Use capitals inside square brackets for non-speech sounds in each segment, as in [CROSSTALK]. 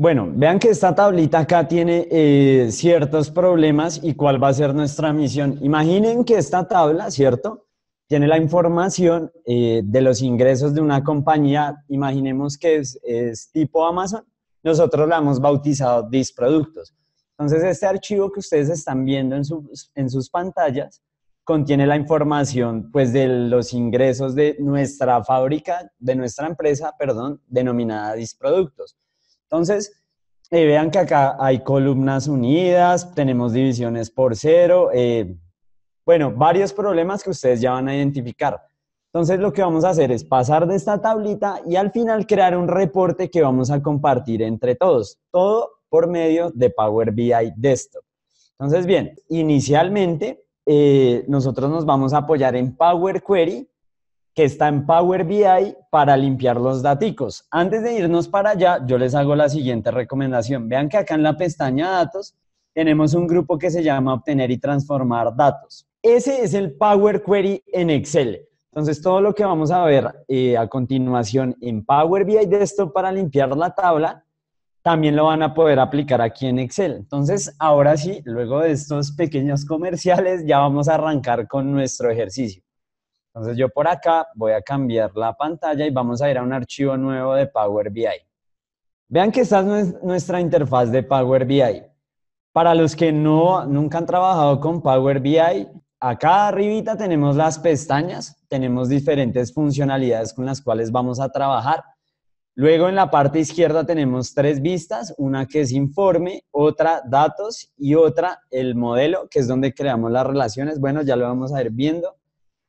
Bueno, vean que esta tablita acá tiene eh, ciertos problemas y cuál va a ser nuestra misión. Imaginen que esta tabla, ¿cierto? Tiene la información eh, de los ingresos de una compañía, imaginemos que es, tipo Amazon, nosotros la hemos bautizado Disproductos. Entonces, este archivo que ustedes están viendo en sus, en sus pantallas contiene la información pues, de los ingresos de nuestra fábrica, de nuestra empresa, perdón, denominada Disproductos. Entonces, eh, vean que acá hay columnas unidas, tenemos divisiones por cero, eh, bueno, varios problemas que ustedes ya van a identificar. Entonces lo que vamos a hacer es pasar de esta tablita y al final crear un reporte que vamos a compartir entre todos, todo por medio de Power BI Desktop. Entonces bien, inicialmente eh, nosotros nos vamos a apoyar en Power Query que está en Power BI para limpiar los datos. Antes de irnos para allá, yo les hago la siguiente recomendación. Vean que acá en la pestaña datos tenemos un grupo que se llama obtener y transformar datos. Ese es el Power Query en Excel. Entonces, todo lo que vamos a ver eh, a continuación en Power BI de esto para limpiar la tabla, también lo van a poder aplicar aquí en Excel. Entonces, ahora sí, luego de estos pequeños comerciales, ya vamos a arrancar con nuestro ejercicio. Entonces yo por acá voy a cambiar la pantalla y vamos a ir a un archivo nuevo de Power BI. Vean que esta es nuestra interfaz de Power BI. Para los que no, nunca han trabajado con Power BI, acá arribita tenemos las pestañas, tenemos diferentes funcionalidades con las cuales vamos a trabajar. Luego en la parte izquierda tenemos tres vistas, una que es informe, otra datos y otra el modelo, que es donde creamos las relaciones. Bueno, ya lo vamos a ir viendo.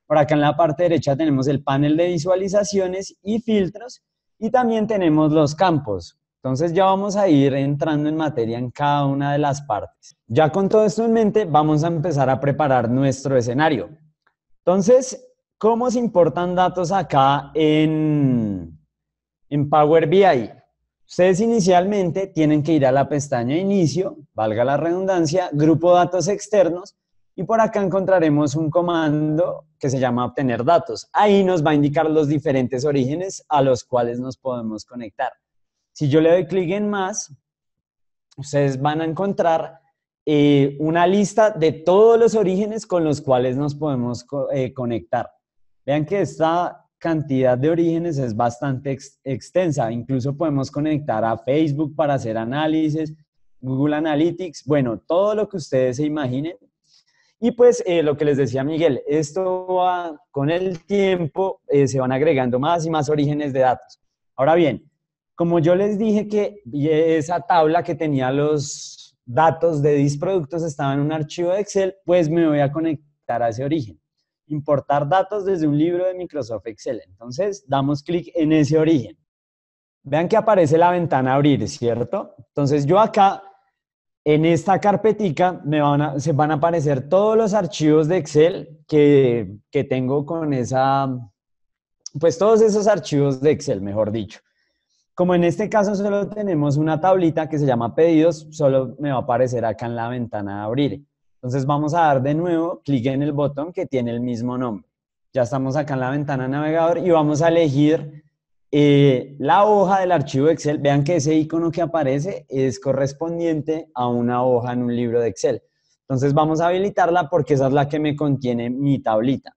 Por acá en la parte derecha tenemos el panel de visualizaciones y filtros y también tenemos los campos. Entonces ya vamos a ir entrando en materia en cada una de las partes. Ya con todo esto en mente, vamos a empezar a preparar nuestro escenario. Entonces, ¿cómo se importan datos acá en, en Power BI? Ustedes inicialmente tienen que ir a la pestaña Inicio, valga la redundancia, Grupo Datos Externos, y por acá encontraremos un comando que se llama obtener datos. Ahí nos va a indicar los diferentes orígenes a los cuales nos podemos conectar. Si yo le doy clic en más, ustedes van a encontrar eh, una lista de todos los orígenes con los cuales nos podemos eh, conectar. Vean que esta cantidad de orígenes es bastante extensa. Incluso podemos conectar a Facebook para hacer análisis, Google Analytics, bueno, todo lo que ustedes se imaginen y pues eh, lo que les decía Miguel, esto va, con el tiempo eh, se van agregando más y más orígenes de datos. Ahora bien, como yo les dije que esa tabla que tenía los datos de productos estaba en un archivo de Excel, pues me voy a conectar a ese origen. Importar datos desde un libro de Microsoft Excel. Entonces, damos clic en ese origen. Vean que aparece la ventana abrir, ¿cierto? Entonces yo acá en esta carpetica me van a, se van a aparecer todos los archivos de Excel que, tengo con esa, pues todos esos archivos de Excel, mejor dicho. Como en este caso solo tenemos una tablita que se llama pedidos, solo me va a aparecer acá en la ventana de abrir. Entonces vamos a dar de nuevo clic en el botón que tiene el mismo nombre. Ya estamos acá en la ventana navegador y vamos a elegir eh, la hoja del archivo Excel, vean que ese icono que aparece es correspondiente a una hoja en un libro de Excel. Entonces vamos a habilitarla porque esa es la que me contiene mi tablita.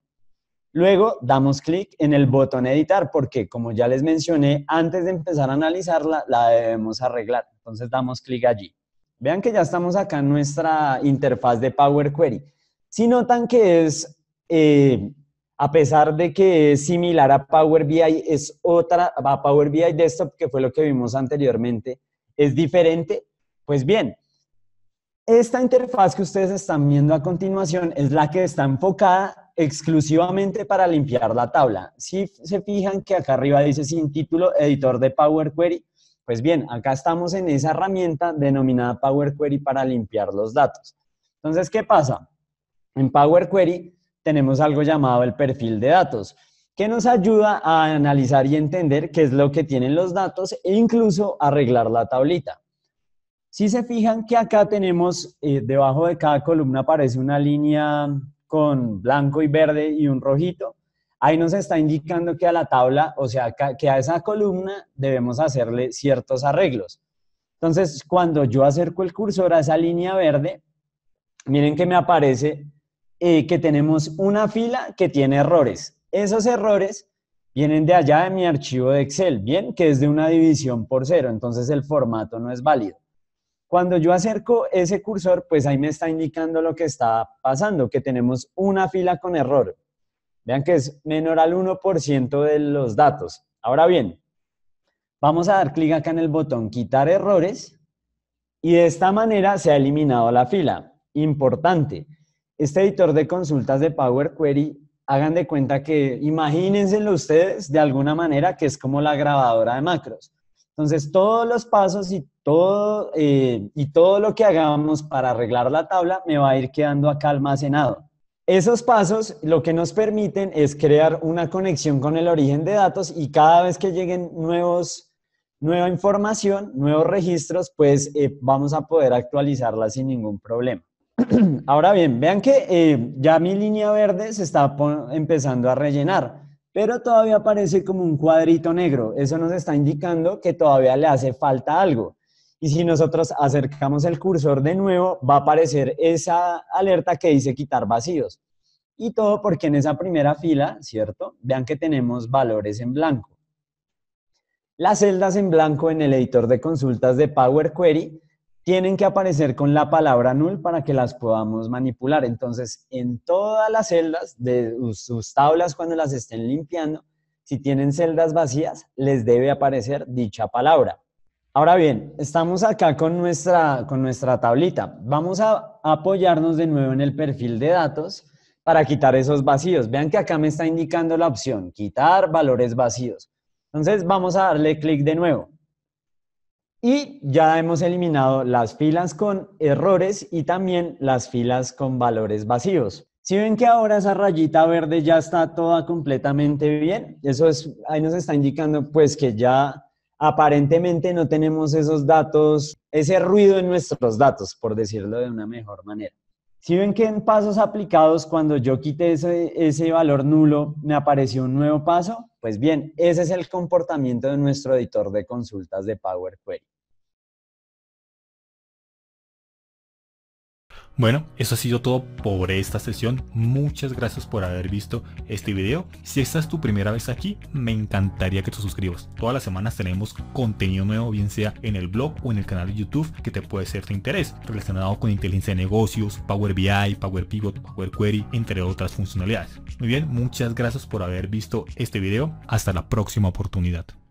Luego damos clic en el botón editar porque como ya les mencioné, antes de empezar a analizarla la debemos arreglar. Entonces damos clic allí. Vean que ya estamos acá en nuestra interfaz de Power Query. Si notan que es eh, a pesar de que es similar a Power BI, es otra, a Power BI Desktop, que fue lo que vimos anteriormente, es diferente. Pues bien, esta interfaz que ustedes están viendo a continuación es la que está enfocada exclusivamente para limpiar la tabla. Si se fijan que acá arriba dice sin título, editor de Power Query, pues bien, acá estamos en esa herramienta denominada Power Query para limpiar los datos. Entonces, ¿qué pasa? En Power Query tenemos algo llamado el perfil de datos, que nos ayuda a analizar y entender qué es lo que tienen los datos e incluso arreglar la tablita. Si se fijan que acá tenemos, eh, debajo de cada columna aparece una línea con blanco y verde y un rojito, ahí nos está indicando que a la tabla, o sea, que a esa columna debemos hacerle ciertos arreglos. Entonces, cuando yo acerco el cursor a esa línea verde, miren que me aparece eh, que tenemos una fila que tiene errores. Esos errores vienen de allá de mi archivo de Excel, ¿bien? Que es de una división por cero, entonces el formato no es válido. Cuando yo acerco ese cursor, pues ahí me está indicando lo que está pasando, que tenemos una fila con error. Vean que es menor al 1% de los datos. Ahora bien, vamos a dar clic acá en el botón quitar errores y de esta manera se ha eliminado la fila. Importante, este editor de consultas de Power Query, hagan de cuenta que imagínenselo ustedes de alguna manera que es como la grabadora de macros. Entonces, todos los pasos y todo, eh, y todo lo que hagamos para arreglar la tabla me va a ir quedando acá almacenado. Esos pasos lo que nos permiten es crear una conexión con el origen de datos y cada vez que lleguen nuevos, nueva información, nuevos registros, pues eh, vamos a poder actualizarla sin ningún problema. [CLEARS THROAT] Ahora bien, vean que eh, ya mi línea verde se está empezando a rellenar, pero todavía aparece como un cuadrito negro. Eso nos está indicando que todavía le hace falta algo. Y si nosotros acercamos el cursor de nuevo, va a aparecer esa alerta que dice quitar vacíos. Y todo porque en esa primera fila, ¿cierto? Vean que tenemos valores en blanco. Las celdas en blanco en el editor de consultas de Power Query tienen que aparecer con la palabra null para que las podamos manipular. Entonces, en todas las celdas de sus tablas, cuando las estén limpiando, si tienen celdas vacías, les debe aparecer dicha palabra. Ahora bien, estamos acá con nuestra, con nuestra tablita. Vamos a apoyarnos de nuevo en el perfil de datos para quitar esos vacíos. Vean que acá me está indicando la opción, quitar valores vacíos. Entonces, vamos a darle clic de nuevo. Y ya hemos eliminado las filas con errores y también las filas con valores vacíos. Si ven que ahora esa rayita verde ya está toda completamente bien, eso es, ahí nos está indicando pues que ya aparentemente no tenemos esos datos, ese ruido en nuestros datos, por decirlo de una mejor manera. Si ven que en pasos aplicados, cuando yo quité ese, valor nulo, me apareció un nuevo paso, pues bien, ese es el comportamiento de nuestro editor de consultas de Power Query. Bueno, eso ha sido todo por esta sesión. Muchas gracias por haber visto este video. Si esta es tu primera vez aquí, me encantaría que te suscribas. Todas las semanas tenemos contenido nuevo, bien sea en el blog o en el canal de YouTube, que te puede ser de interés, relacionado con inteligencia de negocios, Power BI, Power Pivot, Power Query, entre otras funcionalidades. Muy bien, muchas gracias por haber visto este video. Hasta la próxima oportunidad.